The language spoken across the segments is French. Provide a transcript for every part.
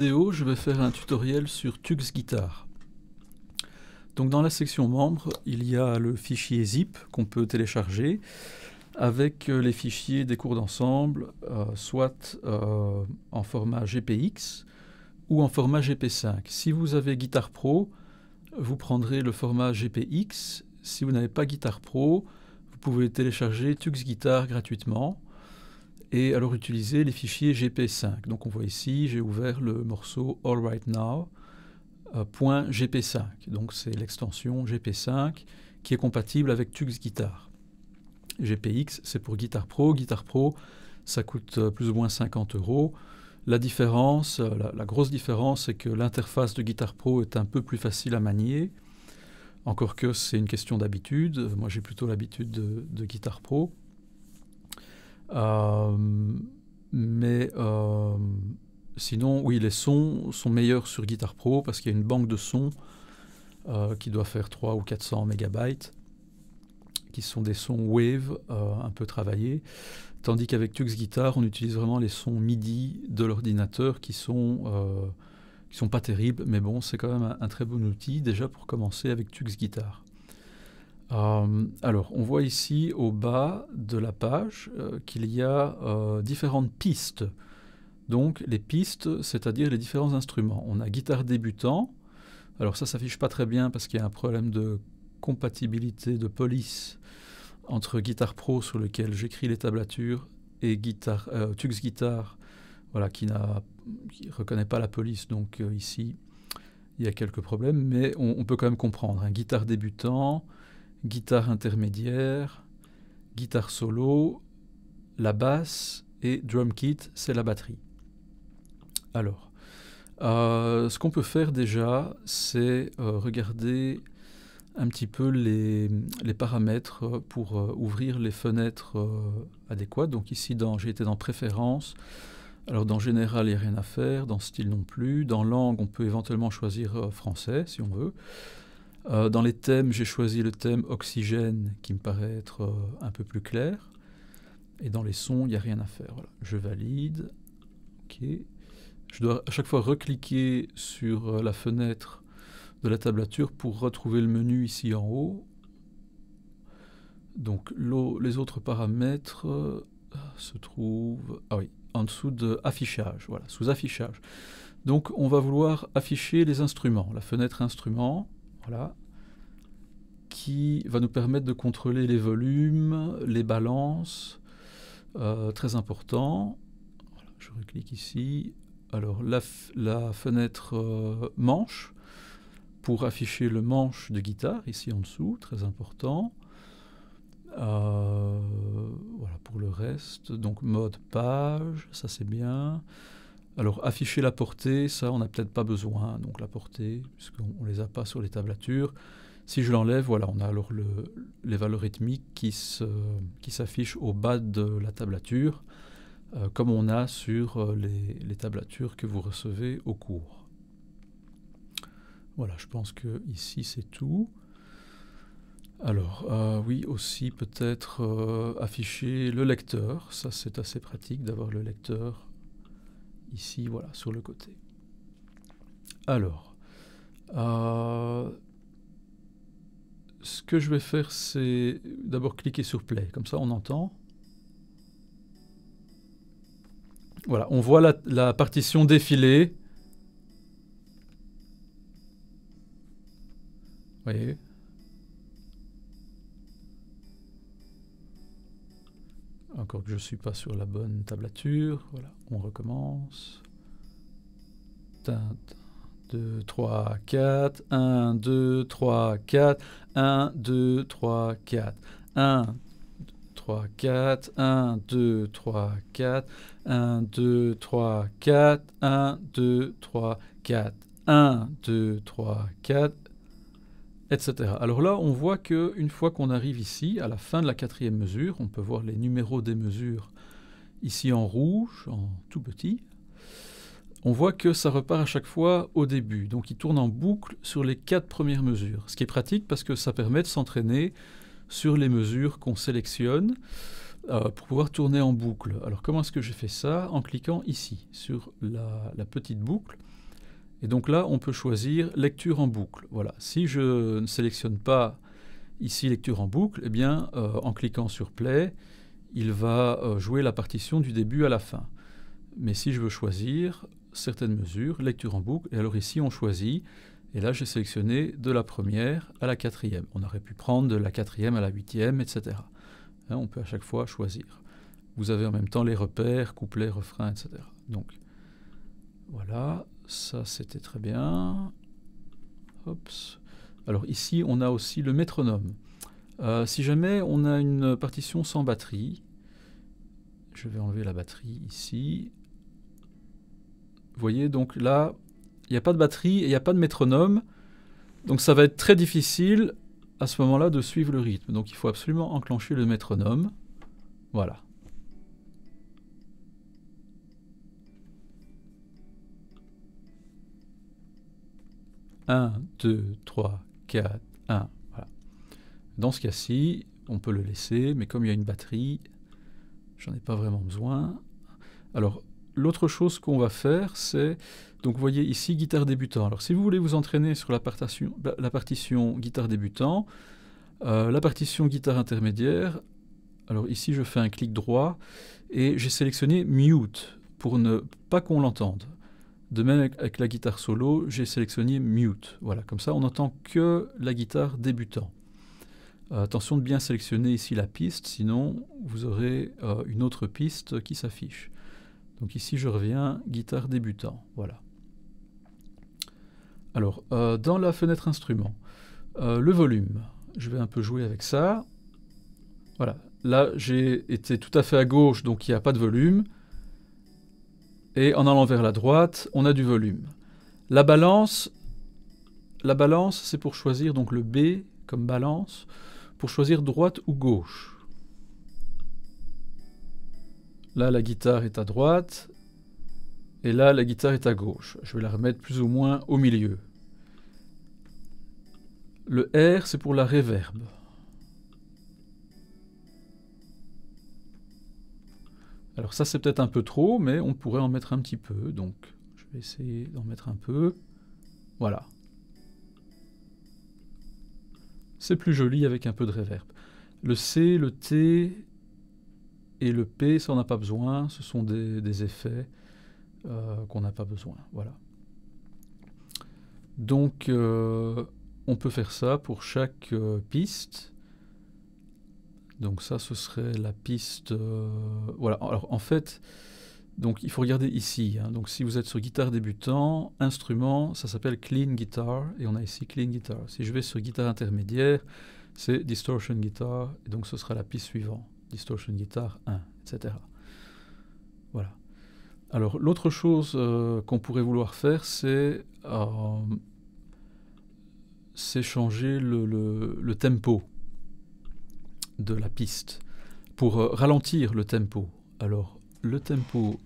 vidéo, je vais faire un tutoriel sur Tux Guitar. Donc dans la section membres, il y a le fichier zip qu'on peut télécharger avec euh, les fichiers des cours d'ensemble, euh, soit euh, en format GPX ou en format GP5. Si vous avez Guitar Pro, vous prendrez le format GPX. Si vous n'avez pas Guitar Pro, vous pouvez télécharger Tux Guitar gratuitement et alors utiliser les fichiers gp5. Donc on voit ici, j'ai ouvert le morceau All Right Now. 5 euh, Donc c'est l'extension gp5 qui est compatible avec Tux Guitar. GPX, c'est pour Guitar Pro. Guitar Pro, ça coûte euh, plus ou moins 50 euros. La différence, euh, la, grosse différence, c'est que l'interface de Guitar Pro est un peu plus facile à manier. Encore que c'est une question d'habitude. Moi, j'ai plutôt l'habitude de, de Guitar Pro. Euh, mais euh, sinon, oui, les sons sont meilleurs sur Guitar Pro parce qu'il y a une banque de sons euh, qui doit faire 300 ou 400 mégabytes qui sont des sons wave un peu travaillés, tandis qu'avec Tux Guitar, on utilise vraiment les sons MIDI de l'ordinateur qui sont qui sont pas terribles, mais bon, c'est quand même un, un, très bon outil déjà pour commencer avec Tux Guitar. Euh, alors, on voit ici au bas de la page euh, qu'il y a euh, différentes pistes. Donc, les pistes, c'est-à-dire les différents instruments. On a guitare débutant. Alors, ça s'affiche pas très bien parce qu'il y a un problème de compatibilité de police entre guitare Pro, sur lequel j'écris les tablatures, et guitare, Tux Guitar, voilà, qui ne reconnaît pas la police. Donc, ici, il y a quelques problèmes, mais on, peut quand même comprendre. Un guitare débutant guitare intermédiaire, guitare solo, la basse et drum kit, c'est la batterie. Alors, euh, ce qu'on peut faire déjà, c'est euh, regarder un petit peu les, paramètres pour euh, ouvrir les fenêtres adéquates. Donc ici, j'ai été dans Préférences. Alors dans Général, il n'y a rien à faire. Dans Style non plus. Dans Langue, on peut éventuellement choisir français si on veut. Euh, dans les thèmes, j'ai choisi le thème oxygène qui me paraît être euh, un peu plus clair. Et dans les sons, il n'y a rien à faire. Je valide. Je dois à chaque fois recliquer sur euh, la fenêtre de la tablature pour retrouver le menu ici en haut. Donc les autres paramètres se trouvent ah en dessous de affichage. Voilà, sous affichage. Donc on va vouloir afficher les instruments, la fenêtre instruments. Voilà. Qui va nous permettre de contrôler les volumes, les balances. Euh, très important. je reclique ici. Alors, la, fenêtre euh, manche pour afficher le manche de guitare ici en dessous, très important. Euh, voilà pour le reste. Donc mode page, ça c'est bien. Alors afficher la portée, ça on n'a peut-être pas besoin, donc la portée, puisqu'on ne les a pas sur les tablatures. Si je l'enlève, voilà, on a alors les valeurs rythmiques qui s'affichent qui au bas de la tablature, euh, comme on a sur euh, les, tablatures que vous recevez au cours. Voilà, je pense que ici c'est tout. Alors, euh, oui, aussi peut-être afficher le lecteur. Ça, c'est assez pratique d'avoir le lecteur ici, voilà, sur le côté. Alors, euh, ce que je vais faire, c'est d'abord cliquer sur Play, comme ça on entend. Voilà, on voit la, la partition défiler. Vous voyez que je ne suis pas sur la bonne tablature. Voilà, on recommence. 1, 2, 3, 4. 1, 2, 3, 4. 1, 2, 3, 4. 1, 3, 4. 1, 2, 3, 4. 1, 2, 3, 4. 1, 2, 3, 4. 1, 2, 3, 4. Alors là, on voit qu'une fois qu'on arrive ici, à la fin de la quatrième mesure, on peut voir les numéros des mesures ici en rouge, en tout petit, on voit que ça repart à chaque fois au début. Donc il tourne en boucle sur les quatre premières mesures, ce qui est pratique parce que ça permet de s'entraîner sur les mesures qu'on sélectionne euh, pour pouvoir tourner en boucle. Alors comment est-ce que j'ai fait ça En cliquant ici sur la petite boucle. Et donc là, on peut choisir lecture en boucle. Voilà. Si je ne sélectionne pas ici lecture en boucle, eh bien, euh, en cliquant sur play, il va euh, jouer la partition du début à la fin. Mais si je veux choisir certaines mesures, lecture en boucle, et alors ici on choisit, et là j'ai sélectionné de la première à la quatrième. On aurait pu prendre de la quatrième à la huitième, etc. Hein, on peut à chaque fois choisir. Vous avez en même temps les repères, couplets, refrains, etc. Donc voilà, ça, c'était très bien. Alors ici, on a aussi le métronome. Euh, si jamais on a une partition sans batterie, je vais enlever la batterie ici. Vous voyez, donc là, il n'y a pas de batterie et il n'y a pas de métronome. Donc ça va être très difficile à ce moment-là de suivre le rythme. Donc il faut absolument enclencher le métronome. Voilà. 1, 2, 3, 4, 1. Voilà. Dans ce cas-ci, on peut le laisser, mais comme il y a une batterie, j'en ai pas vraiment besoin. Alors, l'autre chose qu'on va faire, c'est... Donc, vous voyez ici, guitare débutant. Alors, si vous voulez vous entraîner sur la partition, la partition guitare débutant, euh, la partition guitare intermédiaire, alors ici, je fais un clic droit et j'ai sélectionné Mute pour ne pas qu'on l'entende. De même avec la guitare solo, j'ai sélectionné mute. Voilà, comme ça on n'entend que la guitare débutant. Euh, attention de bien sélectionner ici la piste, sinon vous aurez euh, une autre piste qui s'affiche. Donc ici je reviens guitare débutant. Voilà. Alors, euh, dans la fenêtre instrument, le volume, je vais un peu jouer avec ça. Voilà, là j'ai été tout à fait à gauche, donc il n'y a pas de volume et en allant vers la droite, on a du volume. La balance, la balance c'est pour choisir donc le B comme balance, pour choisir droite ou gauche. Là, la guitare est à droite, et là, la guitare est à gauche. Je vais la remettre plus ou moins au milieu. Le R, c'est pour la réverbe. Alors ça c'est peut-être un peu trop, mais on pourrait en mettre un petit peu. Donc je vais essayer d'en mettre un peu. Voilà. C'est plus joli avec un peu de reverb. Le C, le T et le P, ça on n'a pas besoin. Ce sont des, effets euh, qu'on n'a pas besoin. Voilà. Donc euh, on peut faire ça pour chaque euh, piste. Donc ça, ce serait la piste... Euh, voilà, alors en fait, donc il faut regarder ici. Hein. Donc si vous êtes sur guitare débutant, instrument, ça s'appelle clean guitar, et on a ici clean guitar. Si je vais sur guitare intermédiaire, c'est distortion guitar, et donc ce sera la piste suivante. Distortion guitar 1, etc. Voilà. Alors l'autre chose euh, qu'on pourrait vouloir faire, c'est euh, changer le tempo de la piste pour euh, ralentir le tempo. Alors, le tempo,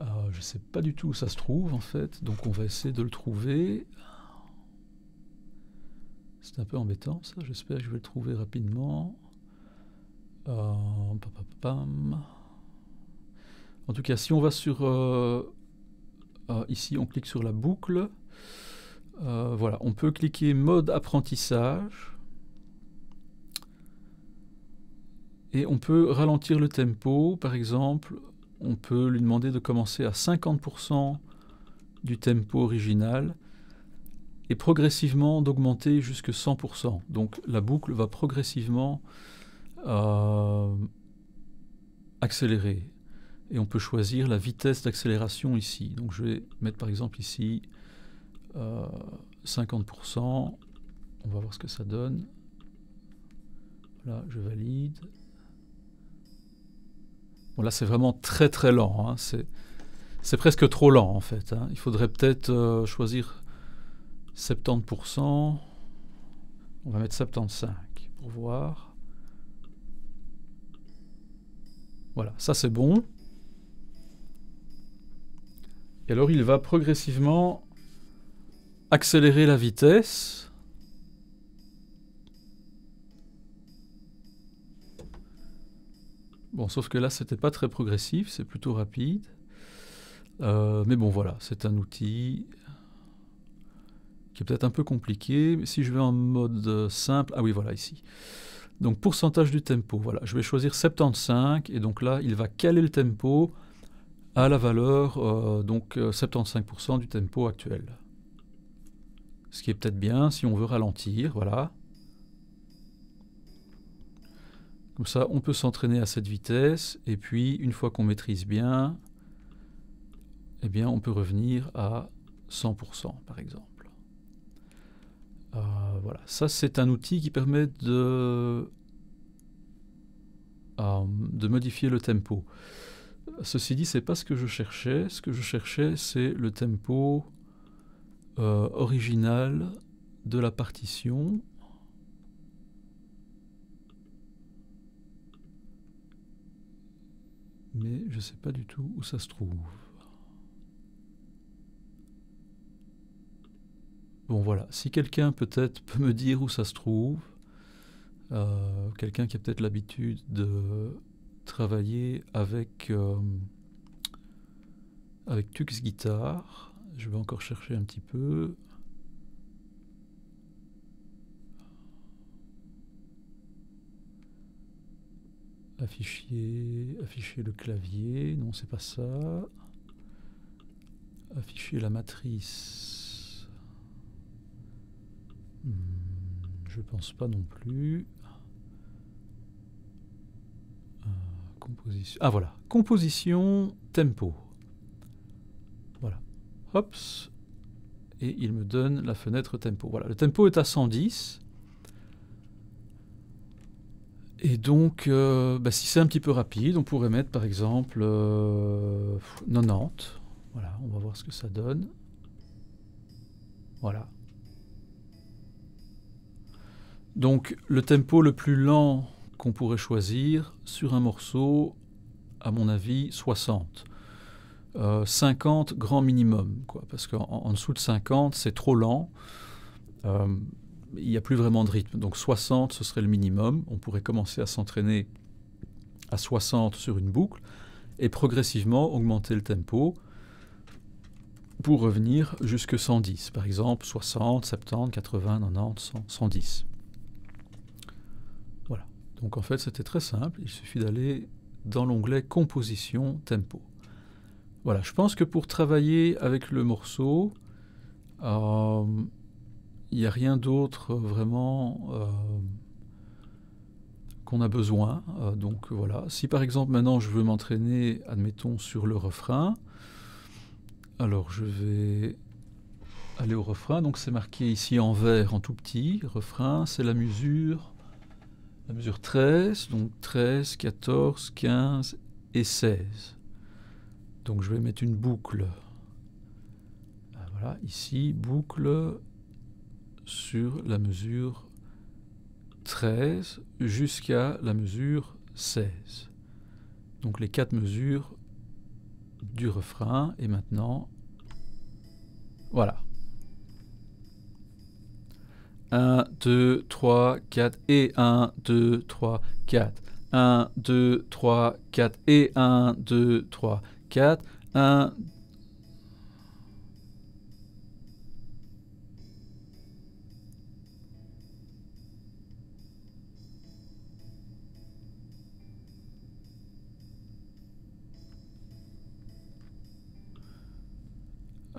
euh, je ne sais pas du tout où ça se trouve en fait, donc on va essayer de le trouver. C'est un peu embêtant ça, j'espère que je vais le trouver rapidement. Euh, en tout cas, si on va sur... ici, on clique sur la boucle. voilà, on peut cliquer mode apprentissage. Et on peut ralentir le tempo, par exemple, on peut lui demander de commencer à 50% du tempo original et progressivement d'augmenter jusqu'à 100%. Donc la boucle va progressivement euh, accélérer. Et on peut choisir la vitesse d'accélération ici. Donc je vais mettre par exemple ici 50%. Euh, on va voir ce que ça donne. Là, je valide. Bon, là, c'est vraiment très très lent. Hein. C'est presque trop lent en fait. Hein. Il faudrait peut-être euh, choisir 70%. On va mettre 75 pour voir. Voilà, ça c'est bon. Et alors il va progressivement accélérer la vitesse. sauf que là, ce c'était pas très progressif, c'est plutôt rapide. Euh, mais bon, voilà, c'est un outil qui est peut-être un peu compliqué. Mais si je vais en mode simple, ah oui, voilà, ici. Donc, pourcentage du tempo, voilà. Je vais choisir 75, et donc là, il va caler le tempo à la valeur, euh, donc 75% euh, du tempo actuel. Ce qui est peut-être bien si on veut ralentir, voilà. Comme ça, on peut s'entraîner à cette vitesse, et puis une fois qu'on maîtrise bien, eh bien, on peut revenir à 100% par exemple. Euh, voilà, ça c'est un outil qui permet de, euh, de modifier le tempo. Ceci dit, c'est pas ce que je cherchais. Ce que je cherchais, c'est le tempo euh, original de la partition mais je ne sais pas du tout où ça se trouve. Bon voilà, si quelqu'un peut-être peut me dire où ça se trouve, euh, quelqu'un qui a peut-être l'habitude de travailler avec, euh, avec Tux Guitar, je vais encore chercher un petit peu. Afficher, afficher le clavier, non c'est pas ça. Afficher la matrice. Hmm, je pense pas non plus. Euh, composition. Ah voilà, composition, tempo. Voilà. Hops. Et il me donne la fenêtre tempo. Voilà, le tempo est à 110. Et donc, euh, bah, si c'est un petit peu rapide, on pourrait mettre par exemple 90. Euh, voilà, on va voir ce que ça donne. Voilà. Donc, le tempo le plus lent qu'on pourrait choisir sur un morceau, à mon avis, 60. 50 euh, grand minimum, quoi, parce qu'en dessous de 50, c'est trop lent il n'y a plus vraiment de rythme. Donc 60, ce serait le minimum. On pourrait commencer à s'entraîner à 60 sur une boucle et progressivement augmenter le tempo pour revenir jusque 110. Par exemple, 60, 70, 80, 90, 110. Voilà. Donc en fait, c'était très simple. Il suffit d'aller dans l'onglet Composition, Tempo. Voilà, je pense que pour travailler avec le morceau, euh, il n'y a rien d'autre euh, vraiment euh, qu'on a besoin. Euh, donc voilà, si par exemple maintenant je veux m'entraîner, admettons, sur le refrain, alors je vais aller au refrain. Donc c'est marqué ici en vert, en tout petit. Refrain, c'est la mesure, la mesure 13, donc 13, 14, 15 et 16. Donc je vais mettre une boucle. Ah, voilà, ici, boucle sur la mesure 13 jusqu'à la mesure 16. Donc les quatre mesures du refrain et maintenant voilà. 1, 2, 3, 4 et 1, 2, 3, 4. 1, 2, 3, 4 et 1, 2, 3, 4. 1, 2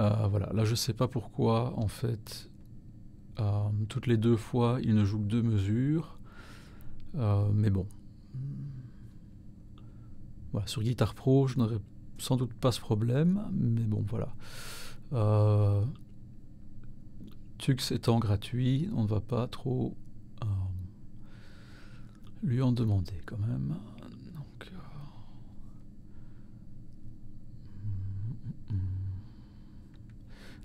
Euh, voilà, là je sais pas pourquoi en fait euh, toutes les deux fois il ne joue que deux mesures, euh, mais bon. Voilà, sur Guitar Pro je n'aurais sans doute pas ce problème, mais bon voilà. Tux étant gratuit, on ne va pas trop lui en demander quand même.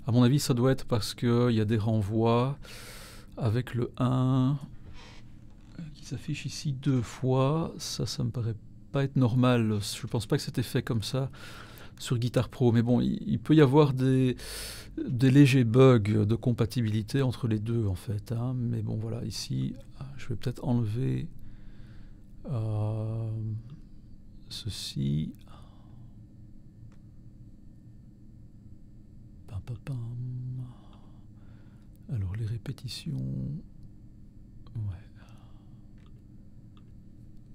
À mon avis, ça doit être parce qu'il euh, y a des renvois avec le 1 euh, qui s'affiche ici deux fois. Ça, ça me paraît pas être normal. Je ne pense pas que c'était fait comme ça sur Guitar Pro. Mais bon, il, peut y avoir des, légers bugs de compatibilité entre les deux en fait. Hein. Mais bon, voilà, ici, je vais peut-être enlever euh, ceci. Alors les répétitions.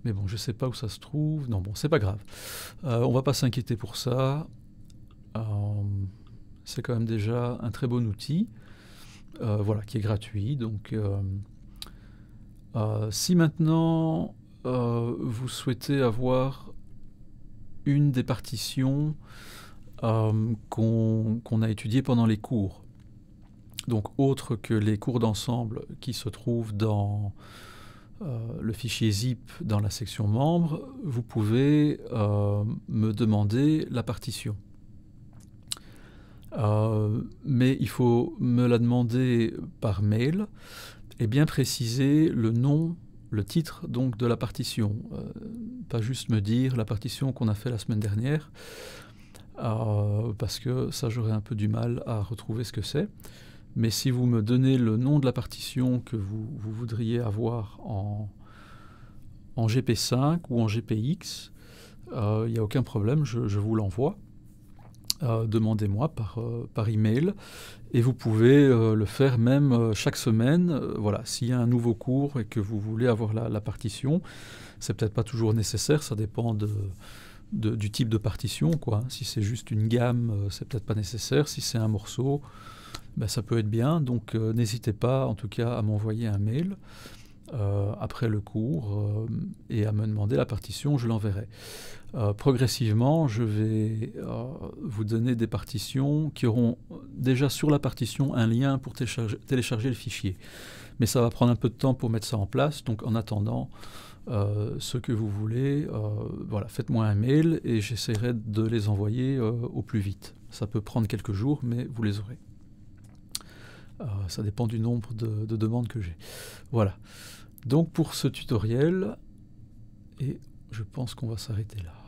Mais bon, je sais pas où ça se trouve. Non, bon, c'est pas grave. Euh, on va pas s'inquiéter pour ça. Euh, c'est quand même déjà un très bon outil. Euh, voilà, qui est gratuit. Donc, si maintenant vous souhaitez avoir une des partitions euh, qu'on a étudié pendant les cours. Donc autre que les cours d'ensemble qui se trouvent dans euh, le fichier zip dans la section membres, vous pouvez euh, me demander la partition. mais il faut me la demander par mail et bien préciser le nom le titre donc de la partition, pas juste me dire la partition qu'on a fait la semaine dernière, parce que ça j'aurais un peu du mal à retrouver ce que c'est. Mais si vous me donnez le nom de la partition que vous, vous voudriez avoir en, en, GP5 ou en GPX, euh, il n'y a aucun problème, je, vous l'envoie. Euh, demandez-moi par, euh, par email et vous pouvez le faire même chaque semaine. voilà, s'il y a un nouveau cours et que vous voulez avoir la partition, c'est peut-être pas toujours nécessaire, ça dépend de, du type de partition. Quoi. Si c'est juste une gamme, euh, c'est peut-être pas nécessaire. Si c'est un morceau, ben, ça peut être bien. Donc euh, n'hésitez pas en tout cas à m'envoyer un mail euh, après le cours et à me demander la partition, je l'enverrai. progressivement, je vais vous donner des partitions qui auront déjà sur la partition un lien pour télécharger le fichier. Mais ça va prendre un peu de temps pour mettre ça en place, donc en attendant, euh, ce que vous voulez. Euh, voilà, faites-moi un mail et j'essaierai de les envoyer euh, au plus vite. Ça peut prendre quelques jours, mais vous les aurez. ça dépend du nombre de demandes que j'ai. Voilà. Donc pour ce tutoriel, et je pense qu'on va s'arrêter là.